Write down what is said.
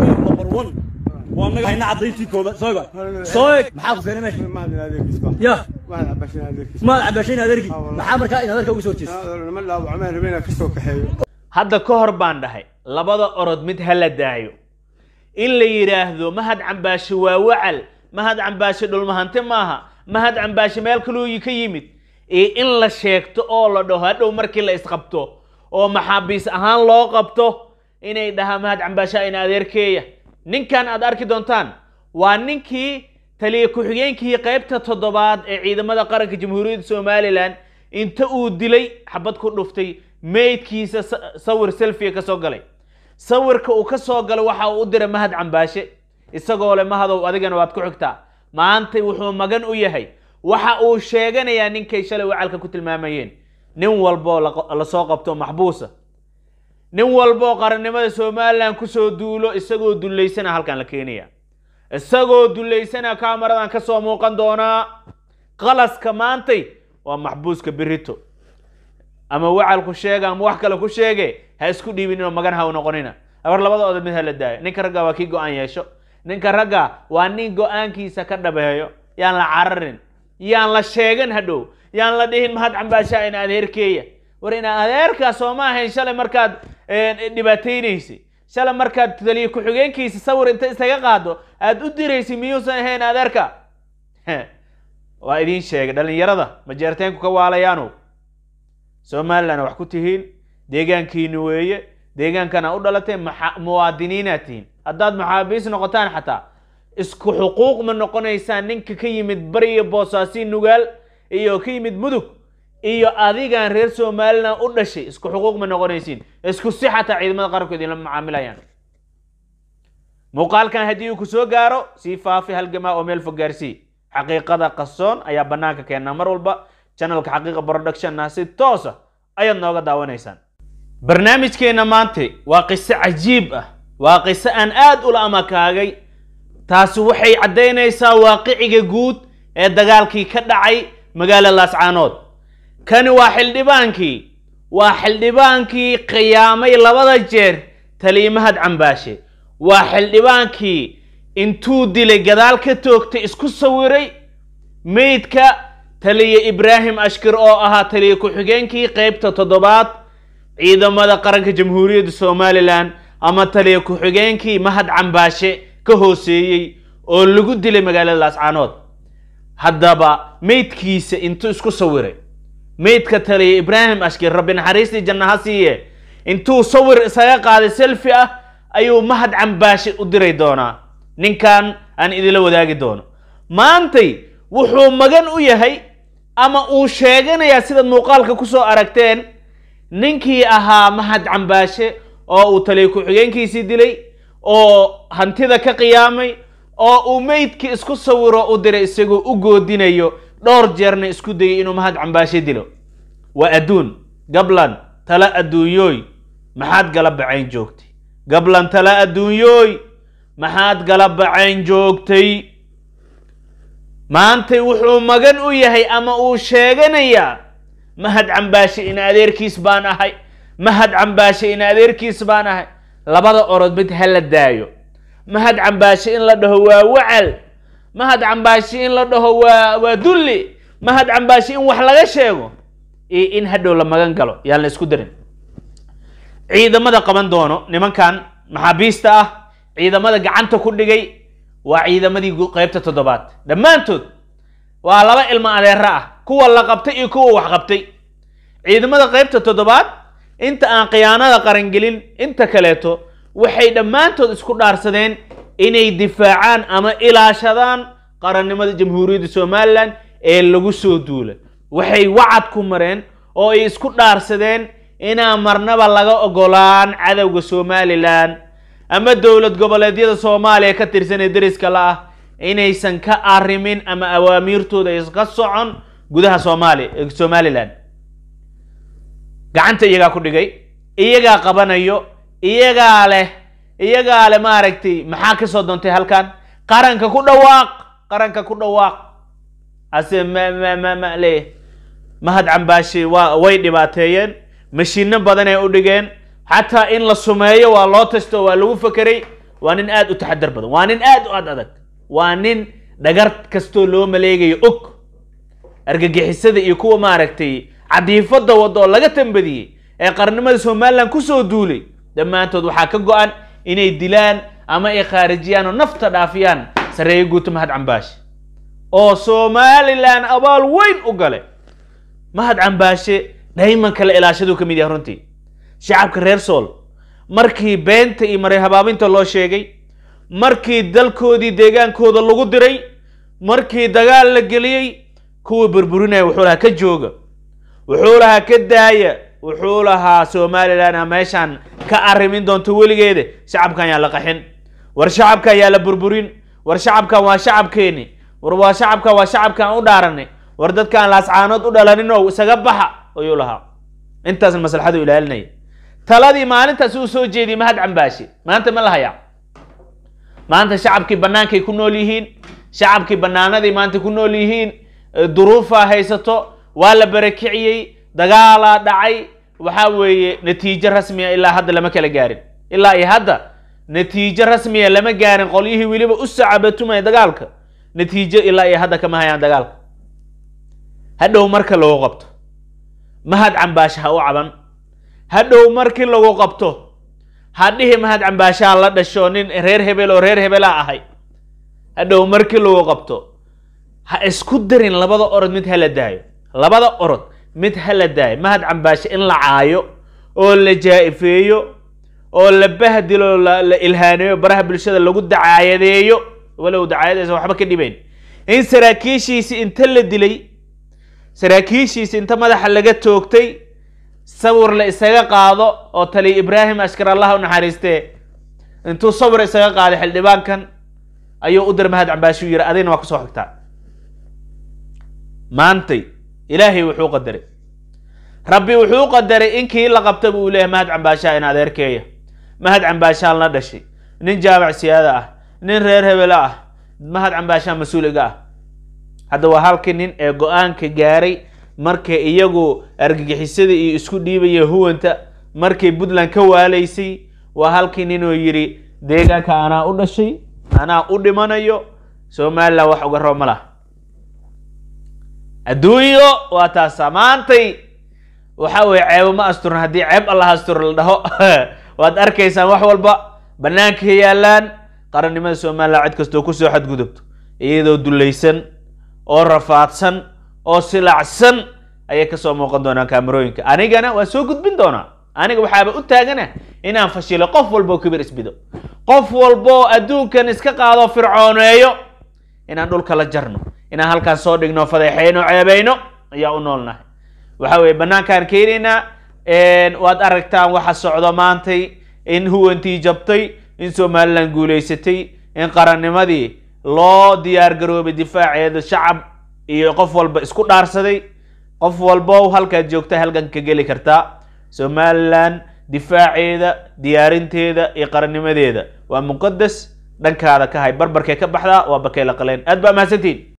number one وأنا عضيتي كوبا صويبا صويب محافظ هنا hadda ka hor baan dhahay labada orod mid ha la daayo in la yidhaahdo mahad cambaashe waa wacal mahad cambaashe dhulmahante maaha mahad cambaashe meel kaluu ka yimid iyo in la sheegto oo la dhaho hadhow markii la isqabto oo maxaabiis ahaan loo qabto inay dhahaa mahad cambaasha in adeerkeeya ninkan aad arki doontaan waa ninkii taliya ku-xigeenkii qaybta toddobaad ee ciidamada qaranka jamhuuriyadda somalilan inta uu dilay xabad ku dhuftay meydkiisa sawir selfiya ka soo galay sawirka uu ka soo galay waxa uu u diray mahad cambaashe isagoo leh mahadow adigana waad ku xigtaa maanta wuxuu magan u yahay waxa uu sheeganayaa ninkay shalay wacalka ku tilmaamayeen nin walboo lasoo qabto maxbuusa nin walboo oo qarannimada somalilan kusoo duulo isagoo dullaysana halkan la keenaya isagoo dullaysana kaamaradan ka soo muuqan doonaa qalaska maantay waa maxbuuska berito ama wacal ku sheega ama wax kale ku sheege ha isku dhiibininoo magan ha u noqonina abar labada oda mid ha la daayo ninka ragga waa kii go-aan yeesho ninka ragga waa nin go-aankiisa ka dhabeeyo yaan la cararin yaan la sheegan hadhow yaan la dhihin mahad cambaashaa in aad herkeeya war ina adeerkaa sooma ahayn shalay markaad eh, dhibaataynaysay shalay markaad taliyo ku-xigeenkiisa sawir inta isaga qaado aad u diraysay miyuusan ahayn adeerka waa idiin sheegay dhallinyarada ma jeerteenku ka waalayaanu somalilandna wax ku tihiin deegaankiina weeye deegaankana u dhalateen muwaadiniinaad tihiin haddaad maxaabiis noqotaan xataa isku xuquuq ma noqonaysaan ninka ka yimid bariyo boosaasi nugaal iyo ka yimid mudug iyo adigaan reer somalilan u dhashay isku xuquuq ma noqonaysiin isku si xataa ciidamada qaranku idinla macaamilayaan muuqaalkan haddii uu ku soo gaaro sii faafi halgamaa oo meel fog gaarsii xaqiiqada qasoon ayaa bannaanka keennaa mar walba janalka xaqiiqa productionna si toosa ah ayaad nooga daawanaysaan barnaamijkeenna maanta waa qiso cajiib ah waa qiso aan aad ula amakaagay taasi waxay caddaynaysaa waaqiciga guud ee dagaalkii ka dhacay magaalo laascaanood kani waa xildhibaankii waa xildhibaankii qiyaamay labada jeer taliimahad cambaashe waa xildhibaankii intuu dilay gadaal ka toogtay isku sawiray meydka taliye ibraahim ashkir oo ahaa taliye ku-xigeenkii qeybta toddobaad ciidamada qaranka jamhuuriyadda somalilan ama taliye ku-xigeenkii mahad cambaashe ka hooseeyey oo lagu dilay magaalada laascaanood haddaba meydkiisa intuu isku sawiray maydka taliyay ibraahim ashkir rabbi naxariistii janna ha siiye intuu sawir isaga qaaday selfi ah ayuu mahad cambaashi u diray doonaa ninkan aan idinla wadaagi doono maantay wuxuu magan u yahay ama uu sheeganayaa sidaad muuqaalka kusoo aragteen ninkii ahaa mahad cambaashe oo uu taliya ku-xigeenkiisii dilay oo hantida ka qiyaamay oo uu meydkii isku sawiro u diray isagoo u goodinayo dhowr jeerna isku dayay inuu mahad cambaashe dilo waa adduun gablan tala adduunyooy maxaad galabacayn joogtay gablan tala adduunyooy maxaad gala bacayn joogtay maantay wuxuu magan u yahay ama uu sheeganayaa mahad cambaashe in adeerkiis baan ahay mahad cambaashe in adeerkiis baan ahay labada orod mid ha la daayo mahad cambaashe in la dhaho waa wacal mahad cambaashi in la dhaho waa waa dulli mahad cambaashi in wax laga sheego iyo in hadhow la magan galo yaan la isku darin ciidamada qaban doono nimankan maxaabiista ah ciidamada gacanta ku dhigay waa ciidamadii qeybta toddobaad dhammaantood waa laba ilmo adeero ah kuwa la qabtay iyo kuwa wax qabtay ciidamada qaybta toddobaad inta aan khiyaanada qarangelin inta kaleeto waxay dhammaantood isku dhaarsadeen inay difaacaan ama ilaashadaan qarannimada jamhuuriyadda somalilan ee lagu soo duulay waxay wacad ku mareen oo ay isku dhaarsadeen inaan marnaba laga ogolaan cadowga somalilan ama dowlad goboleedyada soomaaliya ka tirsan ee deriska la ah inaysan ka arrimin ama awaamiirtooda iska socon gudaha soomaaliya somalilan gacanta iyagaa ku dhigay iyagaa qabanayo iyagaa leh iyagaa le maaragtay maxaa ka soo doontay halkan qaranka ku dhawaaq qaranka ku dhawaaq ase ma le mahad cambaashi waa way dhibaateeyeen mashiino badanay u dhigeen xataa in la sumeeyo waa loo tashto waa lagu fakeray waa nin aad u taxadar badan waa nin aad u ad adag waa nin dhagar kastoo loo maleegayo og argagixisada iyo kuwa maaragtay cadiifada wada oo laga tambadiyey ee qarnimada somalilan soo duulay dhammaantood waxaa ka go-an inay dilaan ama ay khaarijiyaan oo nafta dhaafiyaan sarreeye guuto mahad cambaashe oo somalilan abaal weyn u gale mahad cambaashe dhayman kale ilaashaduu ka mid yahay runtii shacabka reer sool markii beenta iyo maray habaabinta loo sheegay markii dalkoodii deegaankooda lagu diray markii dagaal la geliyey kuwii burburinaya wuxuu lahaa ka jooga wuxuu lahaa ka daaya wuxuu lahaa somalilan meeshaan ka arrimin doonto weligeeda shacabka yaa la qaxin war shacabka yaa la burburin war shacabkan waa shacabkeeni war waa shacabkan waa shacabkan u dhaaranay war dadkaan laascaanood u dhalaninoo isaga baxa ayuu lahaa intaasna maslaxadu ilaalinaya taladii maalintaas uu soo jeediyey mahad cambaashi maanta ma la hayaa maanta shacabkii bannaankay ku nool yihiin shacabkii bannaanadii maanta ku nool yihiin duruufaa haysato waa la barakiciyey dagaalaa dhacay waxaa weeye natiijo rasmiya ah ilaa hadda lama kala gaarin ilaa iyo hadda natiijo rasmiya ah lama gaarin qolyihii weliba u sacabatumaya dagaalka natiijo ilaa iyo hadda kama hayaan dagaalka hadhow marka lagu qabto mahad cambaashaha u caban hadhow markii lagu qabto hadhihii mahad cambaashaha la dhasho nin reer hebel oo reer hebelaa ahay hadhow markii lagu qabto ha isku dirin labada orod mid hala daayo labada orod mid hala daayo mahad cambaashe in la caayo oo la jaaifeeyo oo la bahdilo la ilhaaneeyo baraha bulshada lagu dacaayadeeyo walow dacaayadaysa waxba ka dhibayn in saraakiishiisi inta la dilay saraakiishiisi inta madaxa laga toogtay sawir la isaga qaado oo taliya ibraahim ashkar allaha u naxariistee intuu sawir isaga qaaday xildhibaankan ayuu u dir mahad cambaashi u yidhi adayna waa kusoo xigtaa maantay ilaahay wuxuu qadaray rabbi wuxuu qadaray inkii la qabtaba uu leeyahy mahad cambaashaa in adeerkeeya mahad cambaashaan la dhashay nin jaamac siyaada ah nin reer hebela ah mahad cambaashaa mas-uuliga ah hadda waa halkii nin ee go-aanka gaaray markay iyagu argagixisada iyo isku dhiibaya huwanta markay puntland ka waalaysay waa halkii ninoo yidhi deegaanka anaa u dhashay anaa u dhimanayo somalilan wax uga roo laha adduunyo waa taasaa maantay waxa weye ceebo ma asturna haddii ceeb allah astur la dhaho waad arkaysaan wax walba bannaankaa yaallaan qarannimada somalilan cid kastoo kusoo xadgudubto iyadoo dullaysan oo rafaadsan oo silacsan ayay ka soo muuqan doonaan kaamarooyinka anigana waa soo gudbin doonaa aniga waxaaba u taagana inaan fashilo qof walba oo kibir isbido qof walba oo adduunkan iska qaado fircooneeyo inaan dhulka la jarno inaan halkaan soo dhigno fadeexeyno ceebeyno ayaa u noolnahay waxaa weye banaankaan keenaynaa waad aragtaan waxa socdo maantay in huwantii jabtay in somalilan guulaysatay in qarannimadii loo diyaar garoobay difaaceeda shacab iyo qof walba isku dhaarsaday qof walbo halkaad joogta halkan ka geli kartaa somalilan difaaceeda diyaarinteeda iyo qarannimadeeda waa muqadas dhankaada ka hay barbarkee ka baxdaa waa bakayla qaleen aad baa mahadsantiin